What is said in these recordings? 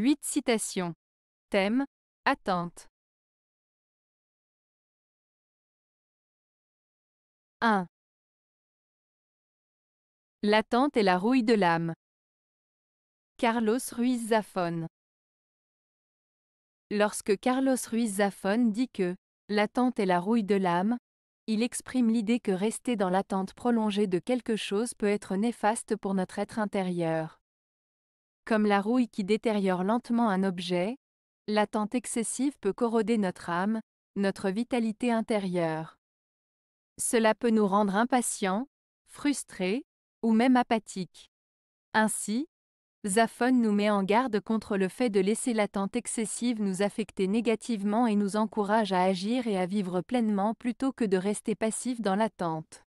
8 citations. Thème Attente. 1. L'attente est la rouille de l'âme. Carlos Ruiz Zafón. Lorsque Carlos Ruiz Zafón dit que l'attente est la rouille de l'âme, il exprime l'idée que rester dans l'attente prolongée de quelque chose peut être néfaste pour notre être intérieur. Comme la rouille qui détériore lentement un objet, l'attente excessive peut corroder notre âme, notre vitalité intérieure. Cela peut nous rendre impatients, frustrés, ou même apathiques. Ainsi, Zaphone nous met en garde contre le fait de laisser l'attente excessive nous affecter négativement et nous encourage à agir et à vivre pleinement plutôt que de rester passif dans l'attente.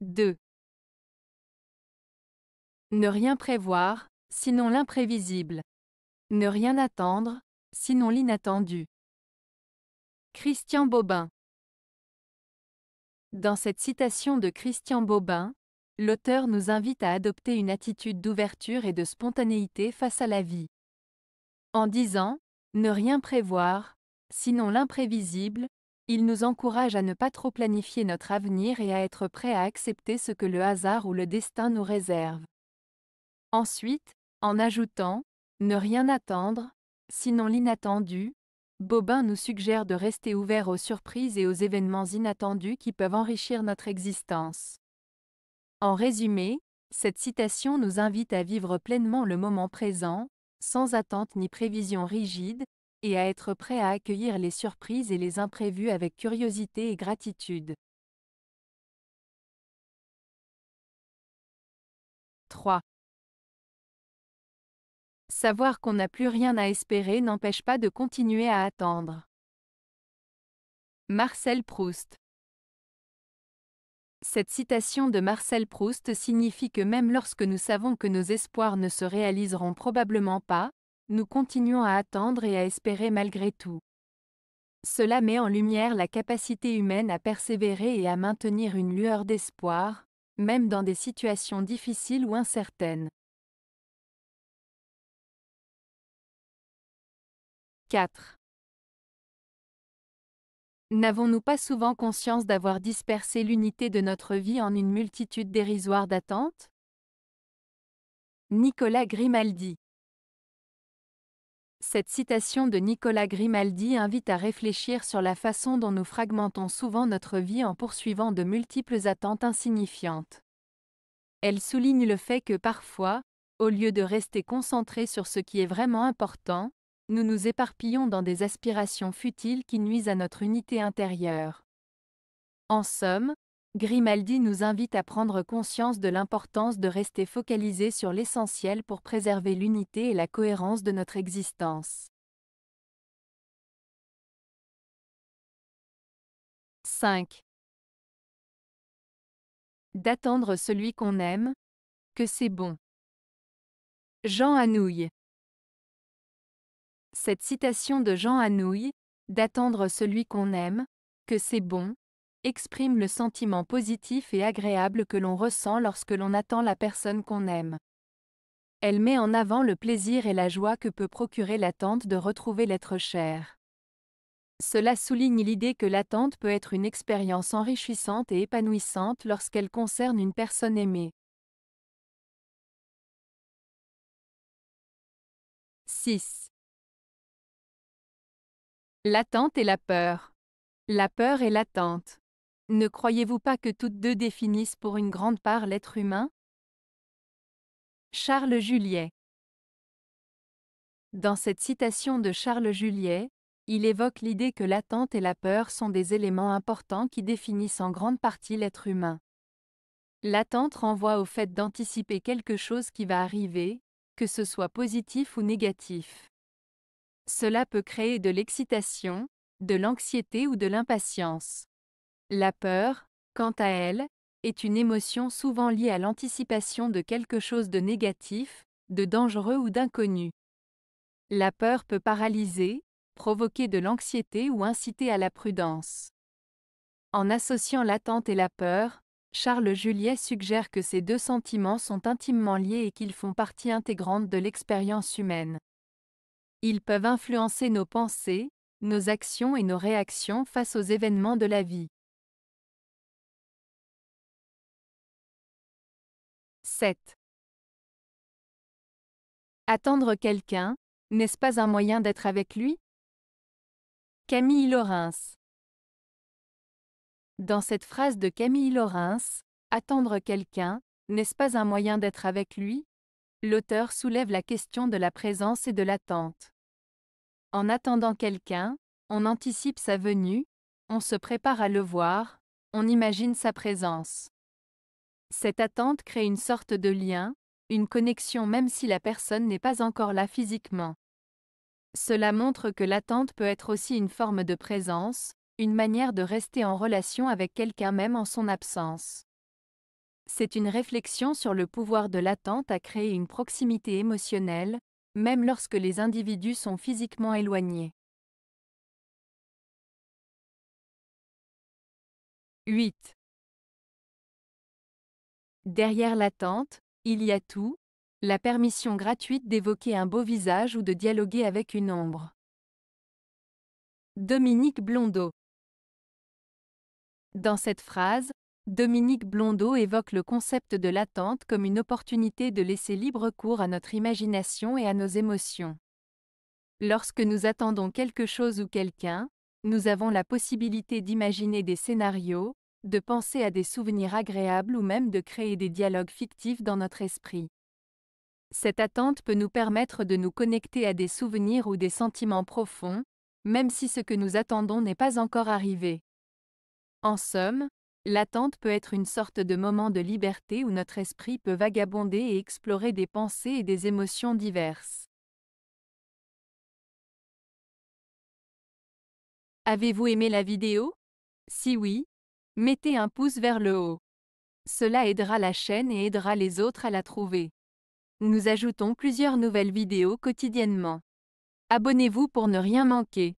2. Ne rien prévoir, sinon l'imprévisible. Ne rien attendre, sinon l'inattendu. Christian Bobin Dans cette citation de Christian Bobin, l'auteur nous invite à adopter une attitude d'ouverture et de spontanéité face à la vie. En disant ⁇ Ne rien prévoir, sinon l'imprévisible ⁇ il nous encourage à ne pas trop planifier notre avenir et à être prêt à accepter ce que le hasard ou le destin nous réserve. Ensuite, en ajoutant Ne rien attendre, sinon l'inattendu, Bobin nous suggère de rester ouvert aux surprises et aux événements inattendus qui peuvent enrichir notre existence. En résumé, cette citation nous invite à vivre pleinement le moment présent, sans attente ni prévision rigide, et à être prêt à accueillir les surprises et les imprévus avec curiosité et gratitude. 3. Savoir qu'on n'a plus rien à espérer n'empêche pas de continuer à attendre. Marcel Proust Cette citation de Marcel Proust signifie que même lorsque nous savons que nos espoirs ne se réaliseront probablement pas, nous continuons à attendre et à espérer malgré tout. Cela met en lumière la capacité humaine à persévérer et à maintenir une lueur d'espoir, même dans des situations difficiles ou incertaines. 4. N'avons-nous pas souvent conscience d'avoir dispersé l'unité de notre vie en une multitude dérisoire d'attentes Nicolas Grimaldi Cette citation de Nicolas Grimaldi invite à réfléchir sur la façon dont nous fragmentons souvent notre vie en poursuivant de multiples attentes insignifiantes. Elle souligne le fait que parfois, au lieu de rester concentré sur ce qui est vraiment important, nous nous éparpillons dans des aspirations futiles qui nuisent à notre unité intérieure. En somme, Grimaldi nous invite à prendre conscience de l'importance de rester focalisé sur l'essentiel pour préserver l'unité et la cohérence de notre existence. 5. D'attendre celui qu'on aime, que c'est bon. Jean Anouilh cette citation de Jean Anouilh, d'attendre celui qu'on aime, que c'est bon, exprime le sentiment positif et agréable que l'on ressent lorsque l'on attend la personne qu'on aime. Elle met en avant le plaisir et la joie que peut procurer l'attente de retrouver l'être cher. Cela souligne l'idée que l'attente peut être une expérience enrichissante et épanouissante lorsqu'elle concerne une personne aimée. 6. L'attente et la peur. La peur et l'attente. Ne croyez-vous pas que toutes deux définissent pour une grande part l'être humain Charles Juliet. Dans cette citation de Charles Juliet, il évoque l'idée que l'attente et la peur sont des éléments importants qui définissent en grande partie l'être humain. L'attente renvoie au fait d'anticiper quelque chose qui va arriver, que ce soit positif ou négatif. Cela peut créer de l'excitation, de l'anxiété ou de l'impatience. La peur, quant à elle, est une émotion souvent liée à l'anticipation de quelque chose de négatif, de dangereux ou d'inconnu. La peur peut paralyser, provoquer de l'anxiété ou inciter à la prudence. En associant l'attente et la peur, Charles Juliet suggère que ces deux sentiments sont intimement liés et qu'ils font partie intégrante de l'expérience humaine. Ils peuvent influencer nos pensées, nos actions et nos réactions face aux événements de la vie. 7. Attendre quelqu'un, n'est-ce pas un moyen d'être avec lui Camille Laurens Dans cette phrase de Camille Laurens, attendre quelqu'un, n'est-ce pas un moyen d'être avec lui l'auteur soulève la question de la présence et de l'attente. En attendant quelqu'un, on anticipe sa venue, on se prépare à le voir, on imagine sa présence. Cette attente crée une sorte de lien, une connexion même si la personne n'est pas encore là physiquement. Cela montre que l'attente peut être aussi une forme de présence, une manière de rester en relation avec quelqu'un même en son absence. C'est une réflexion sur le pouvoir de l'attente à créer une proximité émotionnelle, même lorsque les individus sont physiquement éloignés. 8. Derrière l'attente, il y a tout, la permission gratuite d'évoquer un beau visage ou de dialoguer avec une ombre. Dominique Blondeau Dans cette phrase, Dominique Blondeau évoque le concept de l'attente comme une opportunité de laisser libre cours à notre imagination et à nos émotions. Lorsque nous attendons quelque chose ou quelqu'un, nous avons la possibilité d'imaginer des scénarios, de penser à des souvenirs agréables ou même de créer des dialogues fictifs dans notre esprit. Cette attente peut nous permettre de nous connecter à des souvenirs ou des sentiments profonds, même si ce que nous attendons n'est pas encore arrivé. En somme, L'attente peut être une sorte de moment de liberté où notre esprit peut vagabonder et explorer des pensées et des émotions diverses. Avez-vous aimé la vidéo Si oui, mettez un pouce vers le haut. Cela aidera la chaîne et aidera les autres à la trouver. Nous ajoutons plusieurs nouvelles vidéos quotidiennement. Abonnez-vous pour ne rien manquer.